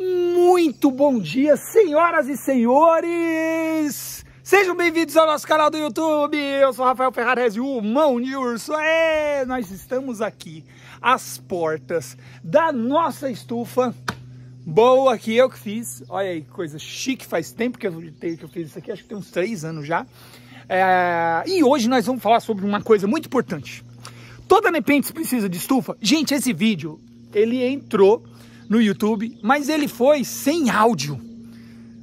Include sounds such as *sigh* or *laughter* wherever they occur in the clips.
Muito bom dia, senhoras e senhores! Sejam bem-vindos ao nosso canal do YouTube! Eu sou Rafael Ferrarese, o Mão de Urso. É, nós estamos aqui às portas da nossa estufa boa que eu que fiz. Olha aí, coisa chique, faz tempo que eu, que eu fiz isso aqui, acho que tem uns três anos já. É, e hoje nós vamos falar sobre uma coisa muito importante. Toda Nepentes precisa de estufa? Gente, esse vídeo, ele entrou no YouTube, mas ele foi sem áudio.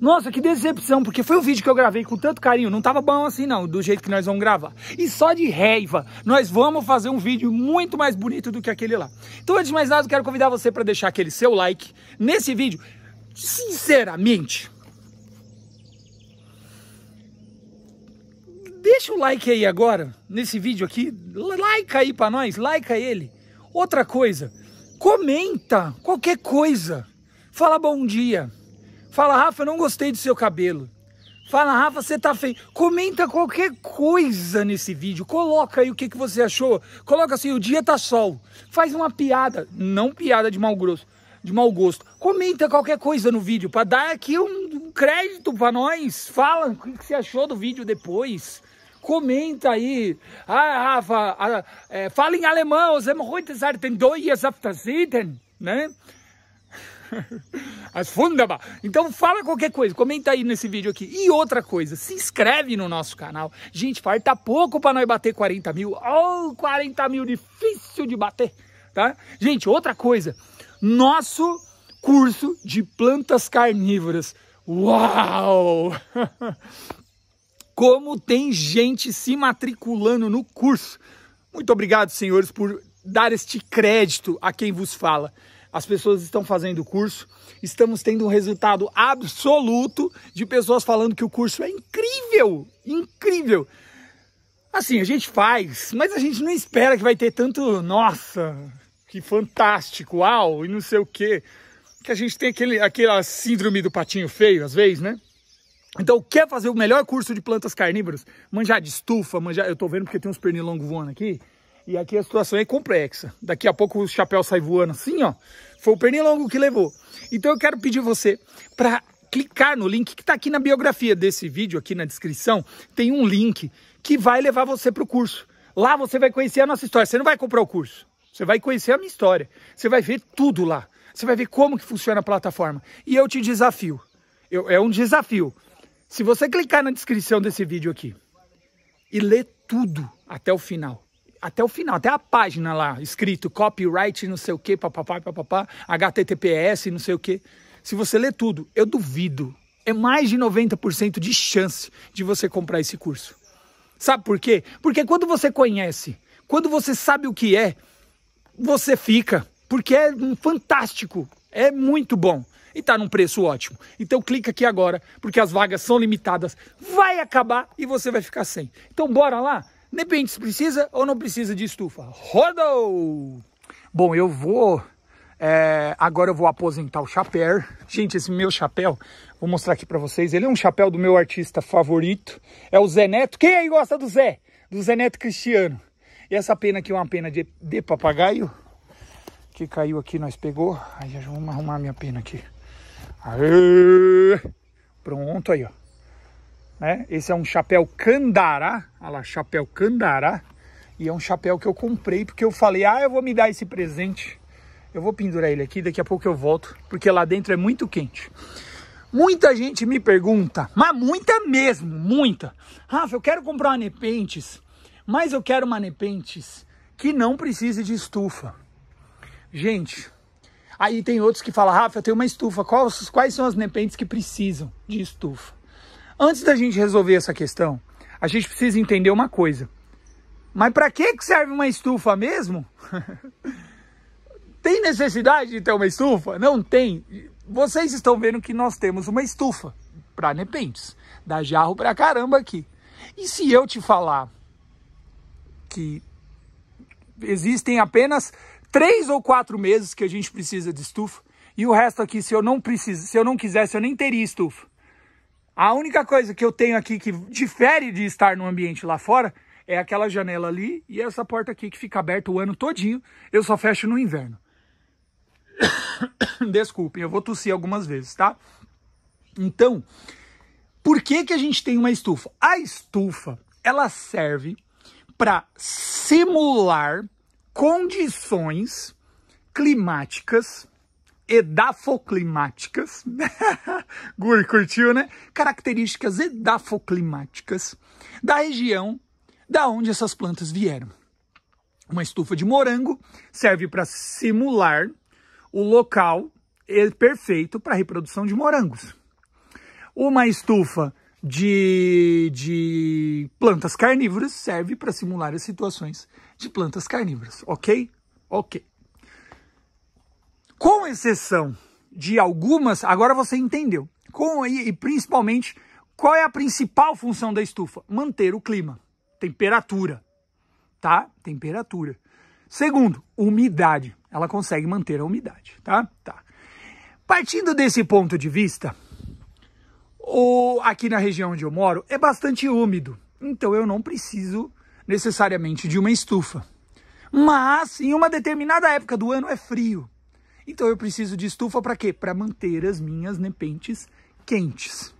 Nossa, que decepção, porque foi um vídeo que eu gravei com tanto carinho, não tava bom assim não, do jeito que nós vamos gravar. E só de raiva, nós vamos fazer um vídeo muito mais bonito do que aquele lá. Então, antes de mais nada, eu quero convidar você para deixar aquele seu like nesse vídeo. Sinceramente, deixa o like aí agora, nesse vídeo aqui, like aí para nós, like ele. Outra coisa, comenta qualquer coisa. Fala bom dia. Fala, Rafa, eu não gostei do seu cabelo. Fala, Rafa, você tá feio. Comenta qualquer coisa nesse vídeo. Coloca aí o que, que você achou. Coloca assim, o dia tá sol. Faz uma piada, não piada de mau grosso, de mau gosto. Comenta qualquer coisa no vídeo para dar aqui um, crédito para nós. Fala o que, que você achou do vídeo depois. Comenta aí. Ah, Rafa, ah, é, fala em alemão. Sie haben heute seit den né? *laughs* As fundaba. Então fala qualquer coisa, comenta aí nesse vídeo aqui. E outra coisa, se inscreve no nosso canal. Gente, falta pouco para nós bater 40 mil. Oh, 40 mil, difícil de bater, tá? Gente, outra coisa, nosso curso de plantas carnívoras. Uau! *laughs* como tem gente se matriculando no curso. Muito obrigado, senhores, por dar este crédito a quem vos fala. As pessoas estão fazendo o curso, estamos tendo um resultado absoluto de pessoas falando que o curso é incrível, incrível. Assim, a gente faz, mas a gente não espera que vai ter tanto, nossa, que fantástico, uau, e não sei o quê. Que a gente tem aquele, aquela síndrome do patinho feio, às vezes, né? Então, quer fazer o melhor curso de plantas carnívoras? Manjar de estufa, manjar... Eu estou vendo porque tem uns pernilongos voando aqui. E aqui a situação é complexa. Daqui a pouco o chapéu sai voando assim, ó. Foi o pernilongo que levou. Então eu quero pedir você para clicar no link que está aqui na biografia desse vídeo, aqui na descrição, tem um link que vai levar você para o curso. Lá você vai conhecer a nossa história. Você não vai comprar o curso. Você vai conhecer a minha história. Você vai ver tudo lá. Você vai ver como que funciona a plataforma. E eu te desafio. Eu, é um desafio se você clicar na descrição desse vídeo aqui e ler tudo até o final, até o final, até a página lá, escrito copyright, não sei o que, papapá, papapá, HTTPS, não sei o que. Se você ler tudo, eu duvido. É mais de 90% de chance de você comprar esse curso. Sabe por quê? Porque quando você conhece, quando você sabe o que é, você fica. Porque é fantástico, é muito bom e tá num preço ótimo. Então clica aqui agora, porque as vagas são limitadas. Vai acabar e você vai ficar sem. Então bora lá? Depende se precisa ou não precisa de estufa. Rodou! Bom, eu vou... É, agora eu vou aposentar o chapéu. Gente, esse meu chapéu, vou mostrar aqui para vocês. Ele é um chapéu do meu artista favorito. É o Zé Neto. Quem aí gosta do Zé? Do Zé Neto Cristiano. E essa pena aqui é uma pena de, de papagaio. Que caiu aqui, nós pegou. Aí já vamos arrumar minha pena aqui. Aê! Pronto aí, ó. Né? Esse é um chapéu Candará. Olha lá, chapéu Candará. E é um chapéu que eu comprei porque eu falei, ah, eu vou me dar esse presente. Eu vou pendurar ele aqui, daqui a pouco eu volto, porque lá dentro é muito quente. Muita gente me pergunta, mas muita mesmo, muita. Rafa, eu quero comprar uma Nepentes, mas eu quero uma Nepentes que não precise de estufa. Gente, Aí tem outros que falam, Rafa, eu tenho uma estufa. Quais, quais são as nepentes que precisam de estufa? Antes da gente resolver essa questão, a gente precisa entender uma coisa. Mas para que serve uma estufa mesmo? *laughs* tem necessidade de ter uma estufa? Não tem. Vocês estão vendo que nós temos uma estufa para nepentes. Dá jarro para caramba aqui. E se eu te falar que existem apenas três ou quatro meses que a gente precisa de estufa. E o resto aqui, se eu não preciso, se eu não quisesse, eu nem teria estufa. A única coisa que eu tenho aqui que difere de estar no ambiente lá fora é aquela janela ali e essa porta aqui que fica aberta o ano todinho. Eu só fecho no inverno. *coughs* Desculpem, eu vou tossir algumas vezes, tá? Então, por que que a gente tem uma estufa? A estufa, ela serve para simular condições climáticas edafoclimáticas, *laughs* curtiu, né? Características edafoclimáticas da região da onde essas plantas vieram. Uma estufa de morango serve para simular o local perfeito para reprodução de morangos. Uma estufa de, de plantas carnívoras serve para simular as situações de plantas carnívoras, ok? Ok. Com exceção de algumas, agora você entendeu. Com e, e principalmente qual é a principal função da estufa? Manter o clima, temperatura, tá? Temperatura. Segundo, umidade. Ela consegue manter a umidade, tá? Tá. Partindo desse ponto de vista, o, aqui na região onde eu moro é bastante úmido, então eu não preciso necessariamente de uma estufa. Mas em uma determinada época do ano é frio. Então eu preciso de estufa para quê? Para manter as minhas nepentes quentes.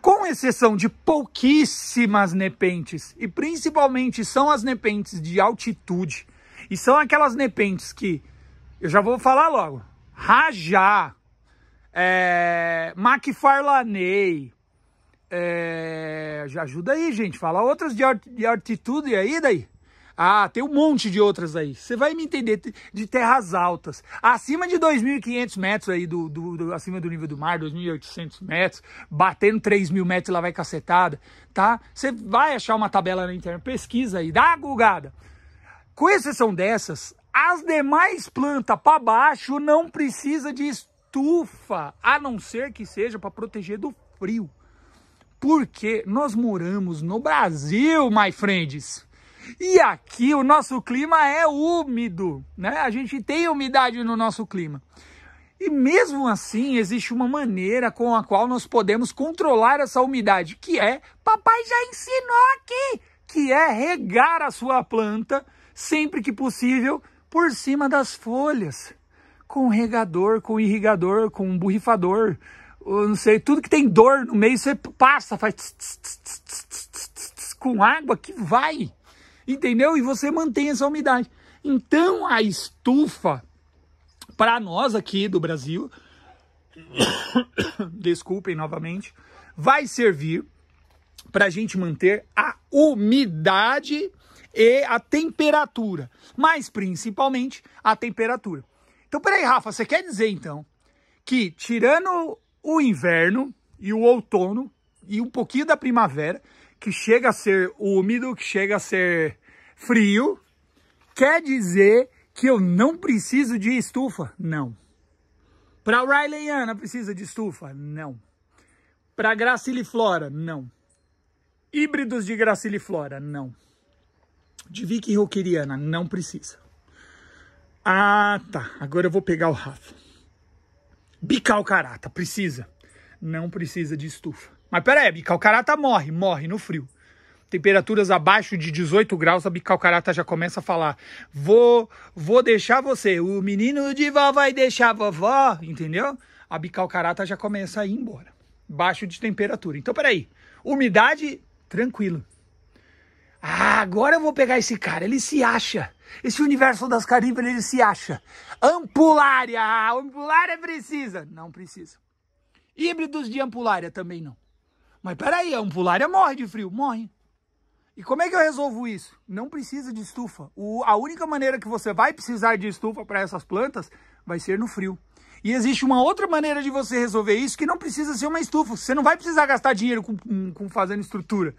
Com exceção de pouquíssimas nepentes, e principalmente são as nepentes de altitude, e são aquelas nepentes que, eu já vou falar logo, rajar, é, McFarlaney, é, já ajuda aí, gente. Fala outras de, de altitude aí, daí. Ah, tem um monte de outras aí. Você vai me entender, de terras altas. Acima de 2.500 metros aí, do, do, do, acima do nível do mar, 2.800 metros, batendo 3.000 metros, lá vai cacetada, tá? Você vai achar uma tabela na internet, pesquisa aí, dá a gulgada. Com exceção dessas, as demais plantas para baixo não precisa de estudo estufa, a não ser que seja para proteger do frio. Porque nós moramos no Brasil, my friends. E aqui o nosso clima é úmido, né? A gente tem umidade no nosso clima. E mesmo assim, existe uma maneira com a qual nós podemos controlar essa umidade, que é, papai já ensinou aqui, que é regar a sua planta sempre que possível por cima das folhas com regador, com irrigador, com borrifador, não sei, tudo que tem dor no meio você passa, faz tss, tss, tss, com água que vai, entendeu? E você mantém essa umidade. Então a estufa, para nós aqui do Brasil, desculpem novamente, vai servir para a gente manter a umidade e a temperatura, mas principalmente a temperatura. Então, peraí, Rafa, você quer dizer, então, que tirando o inverno e o outono e um pouquinho da primavera, que chega a ser úmido, que chega a ser frio, quer dizer que eu não preciso de estufa? Não. Para Riley Ana precisa de estufa? Não. Para Graciliflora? Não. Híbridos de Graciliflora? Não. De Vicky Roqueriana? Não precisa. Ah, tá. Agora eu vou pegar o Rafa. Bicalcarata carata, precisa. Não precisa de estufa. Mas peraí, bicalcarata morre, morre no frio. Temperaturas abaixo de 18 graus, a bicalcarata já começa a falar: "Vou, vou deixar você. O menino de vó vai deixar vovó", entendeu? A bicalcarata já começa a ir embora. Baixo de temperatura. Então peraí. Umidade tranquilo. Ah, agora eu vou pegar esse cara, ele se acha. Esse universo das carnívoras, ele se acha. Ampulária, ampulária precisa. Não precisa. Híbridos de ampulária também não. Mas peraí, a ampulária morre de frio, morre. E como é que eu resolvo isso? Não precisa de estufa. O, a única maneira que você vai precisar de estufa para essas plantas vai ser no frio. E existe uma outra maneira de você resolver isso que não precisa ser uma estufa. Você não vai precisar gastar dinheiro com, com fazendo estrutura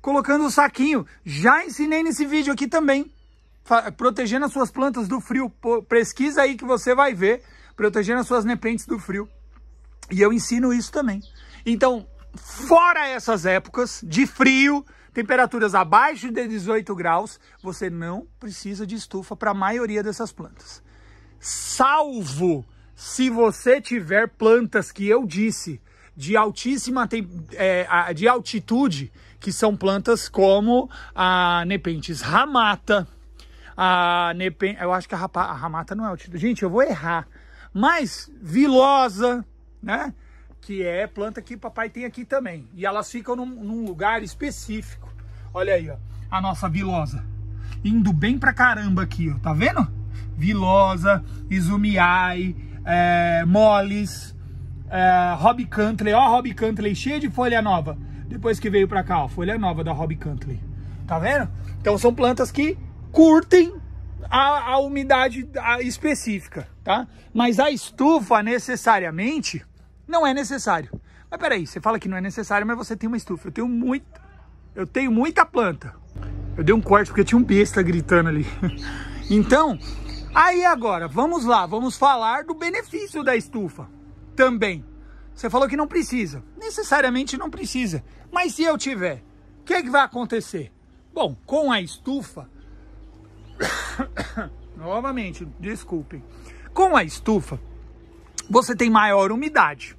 colocando o saquinho. Já ensinei nesse vídeo aqui também, protegendo as suas plantas do frio. pesquisa aí que você vai ver, protegendo as suas nepentes do frio. E eu ensino isso também. Então, fora essas épocas de frio, temperaturas abaixo de 18 graus, você não precisa de estufa para a maioria dessas plantas. Salvo se você tiver plantas que eu disse, de altíssima é, de altitude, que são plantas como a Nepenthes ramata, a Nepen, eu acho que a, rapa, a ramata não é altitude, gente, eu vou errar, mas vilosa, né? Que é planta que papai tem aqui também. E elas ficam num, num lugar específico. Olha aí, ó, a nossa vilosa. Indo bem pra caramba aqui, ó, tá vendo? Vilosa, izumiai, é, moles, é, Rob Cantley, ó Rob Cantley, cheia de folha nova. Depois que veio pra cá, ó, folha nova da Rob Cantley. Tá vendo? Então são plantas que curtem a, a umidade específica, tá? Mas a estufa necessariamente não é necessário. Mas peraí, você fala que não é necessário, mas você tem uma estufa. Eu tenho muita, eu tenho muita planta. Eu dei um corte porque tinha um besta gritando ali. *laughs* então, aí agora, vamos lá, vamos falar do benefício da estufa também. Você falou que não precisa. Necessariamente não precisa. Mas se eu tiver, o que, é que vai acontecer? Bom, com a estufa... *coughs* Novamente, desculpem. Com a estufa, você tem maior umidade.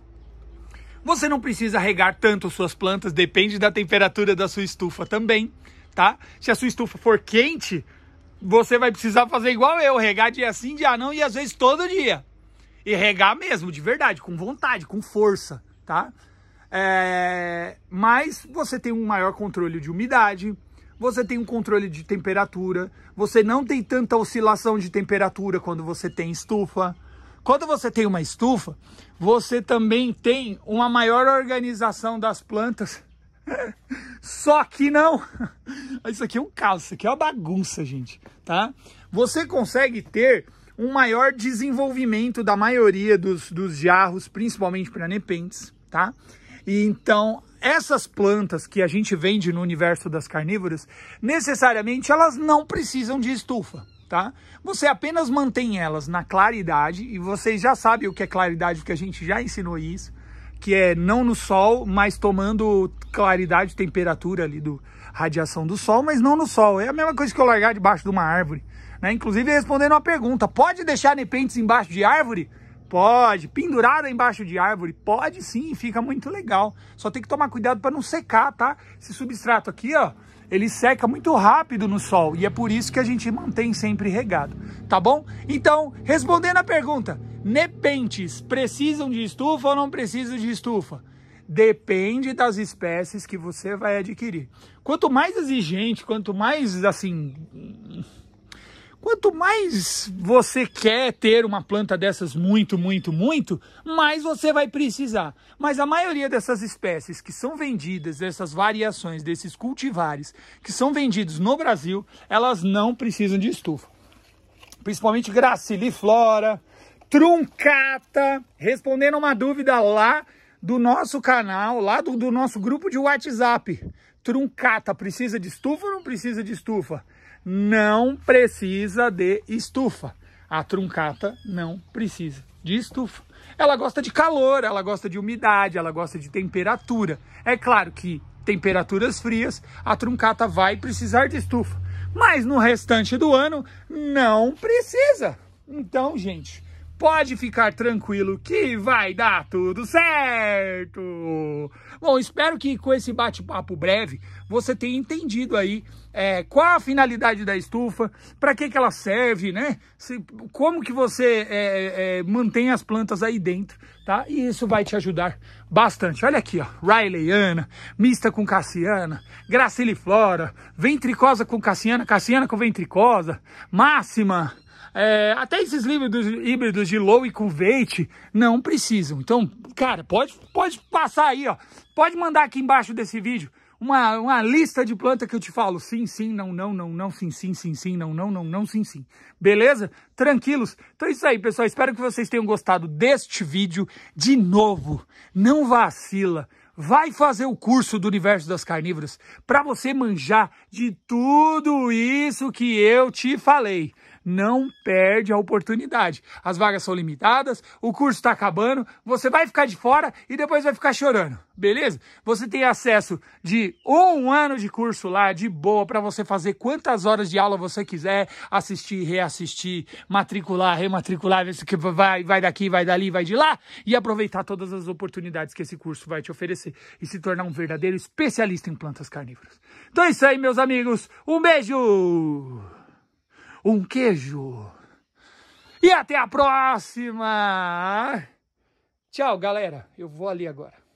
Você não precisa regar tanto suas plantas, depende da temperatura da sua estufa também, tá? Se a sua estufa for quente, você vai precisar fazer igual eu, regar dia sim, dia não e às vezes todo dia. E regar mesmo, de verdade, com vontade, com força, tá? É, mas você tem um maior controle de umidade, você tem um controle de temperatura, você não tem tanta oscilação de temperatura quando você tem estufa. Quando você tem uma estufa, você também tem uma maior organização das plantas. *laughs* Só que não. *laughs* Isso aqui é um caos, isso aqui é uma bagunça, gente, tá? Você consegue ter um maior desenvolvimento da maioria dos, dos jarros, principalmente para nepentes, tá? E então essas plantas que a gente vende no universo das carnívoras, necessariamente elas não precisam de estufa, tá? Você apenas mantém elas na claridade, e vocês já sabem o que é claridade, porque a gente já ensinou isso, que é não no sol, mas tomando claridade, temperatura ali do radiação do sol, mas não no sol. É a mesma coisa que eu largar debaixo de uma árvore. Né? Inclusive respondendo uma pergunta, pode deixar nepentes embaixo de árvore? Pode. Pendurada embaixo de árvore? Pode sim, fica muito legal. Só tem que tomar cuidado para não secar, tá? Esse substrato aqui, ó, ele seca muito rápido no sol e é por isso que a gente mantém sempre regado, tá bom? Então, respondendo a pergunta, nepentes né precisam de estufa ou não precisam de estufa? Depende das espécies que você vai adquirir. Quanto mais exigente, quanto mais assim Quanto mais você quer ter uma planta dessas muito, muito, muito, mais você vai precisar. Mas a maioria dessas espécies que são vendidas, dessas variações, desses cultivares que são vendidos no Brasil, elas não precisam de estufa. Principalmente graciliflora, truncata. Respondendo uma dúvida lá do nosso canal, lá do, do nosso grupo de WhatsApp. Truncata precisa de estufa ou não precisa de estufa? não precisa de estufa. A truncata não precisa de estufa. Ela gosta de calor, ela gosta de umidade, ela gosta de temperatura. É claro que temperaturas frias, a truncata vai precisar de estufa. Mas no restante do ano, não precisa. Então, gente, pode ficar tranquilo que vai dar tudo certo. Bom, espero que com esse bate-papo breve você tenha entendido aí é, qual a finalidade da estufa, para que, que ela serve, né? Se, como que você é, é, mantém as plantas aí dentro, tá? E isso vai te ajudar bastante. Olha aqui, ó, Rileyana, mista com Cassiana, Graciliflora, ventricosa com Cassiana, Cassiana com ventricosa, máxima, é, até esses livros híbridos de low e cuvete não precisam. Então, cara, pode, pode passar aí, ó. Pode mandar aqui embaixo desse vídeo uma, uma lista de planta que eu te falo sim, sim, não, não, não, não, sim, sim, sim, sim, não, não, não, não, sim, sim. Beleza? Tranquilos? Então é isso aí, pessoal. Espero que vocês tenham gostado deste vídeo. De novo, não vacila. Vai fazer o curso do Universo das Carnívoras para você manjar de tudo isso que eu te falei não perde a oportunidade. As vagas são limitadas, o curso está acabando, você vai ficar de fora e depois vai ficar chorando, beleza? Você tem acesso de um ano de curso lá, de boa, para você fazer quantas horas de aula você quiser, assistir, reassistir, matricular, rematricular, ver se vai, vai daqui, vai dali, vai de lá e aproveitar todas as oportunidades que esse curso vai te oferecer e se tornar um verdadeiro especialista em plantas carnívoras. Então é isso aí, meus amigos. Um beijo! um queijo. E até a próxima! Tchau, galera. Eu vou ali agora.